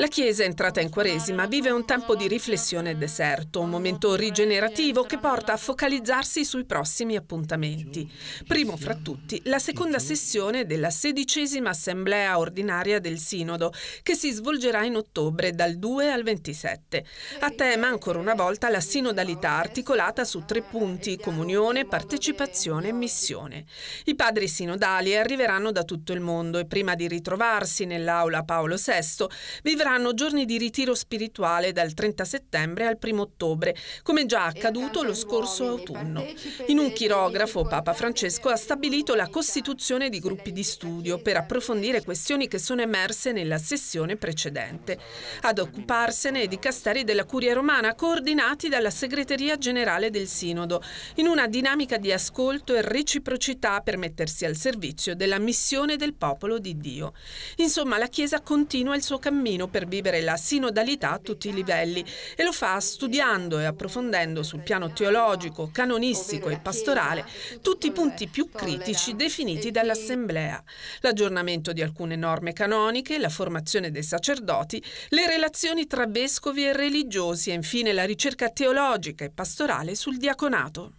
La Chiesa, entrata in Quaresima, vive un tempo di riflessione deserto, un momento rigenerativo che porta a focalizzarsi sui prossimi appuntamenti. Primo fra tutti la seconda sessione della sedicesima assemblea ordinaria del Sinodo, che si svolgerà in ottobre dal 2 al 27. A tema ancora una volta la sinodalità articolata su tre punti, comunione, partecipazione e missione. I padri sinodali arriveranno da tutto il mondo e prima di ritrovarsi nell'aula Paolo VI vivranno saranno giorni di ritiro spirituale dal 30 settembre al 1 ottobre, come già accaduto lo scorso autunno. In un chirografo Papa Francesco ha stabilito la costituzione di gruppi di studio per approfondire questioni che sono emerse nella sessione precedente. Ad occuparsene i dicasteri della Curia Romana coordinati dalla Segreteria Generale del Sinodo, in una dinamica di ascolto e reciprocità per mettersi al servizio della missione del popolo di Dio. Insomma, la Chiesa continua il suo cammino per per vivere la sinodalità a tutti i livelli e lo fa studiando e approfondendo sul piano teologico, canonistico e pastorale tutti i punti più critici definiti dall'Assemblea, l'aggiornamento di alcune norme canoniche, la formazione dei sacerdoti, le relazioni tra vescovi e religiosi e infine la ricerca teologica e pastorale sul diaconato.